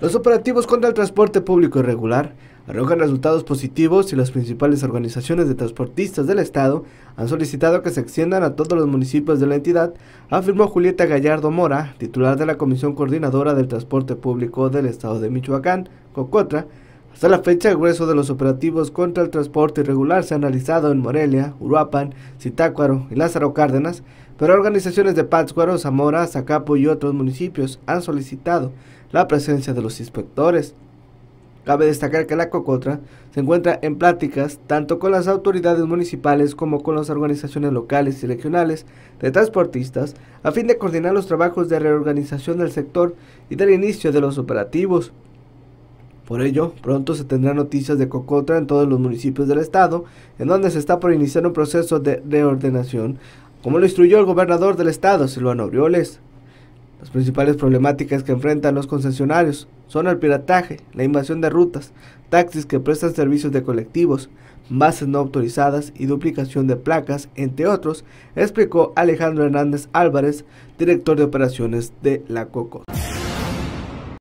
Los operativos contra el transporte público irregular arrojan resultados positivos y las principales organizaciones de transportistas del Estado han solicitado que se extiendan a todos los municipios de la entidad, afirmó Julieta Gallardo Mora, titular de la Comisión Coordinadora del Transporte Público del Estado de Michoacán, COCOTRA, hasta la fecha, el grueso de los operativos contra el transporte irregular se ha analizado en Morelia, Uruapan, Zitácuaro y Lázaro Cárdenas, pero organizaciones de Pátzcuaro, Zamora, Zacapo y otros municipios han solicitado la presencia de los inspectores. Cabe destacar que la Cocotra se encuentra en pláticas tanto con las autoridades municipales como con las organizaciones locales y regionales de transportistas a fin de coordinar los trabajos de reorganización del sector y del inicio de los operativos. Por ello, pronto se tendrán noticias de Cocotra en todos los municipios del estado, en donde se está por iniciar un proceso de reordenación, como lo instruyó el gobernador del estado, Silvano Aureoles. Las principales problemáticas que enfrentan los concesionarios son el pirataje, la invasión de rutas, taxis que prestan servicios de colectivos, bases no autorizadas y duplicación de placas, entre otros, explicó Alejandro Hernández Álvarez, director de operaciones de la cocotra.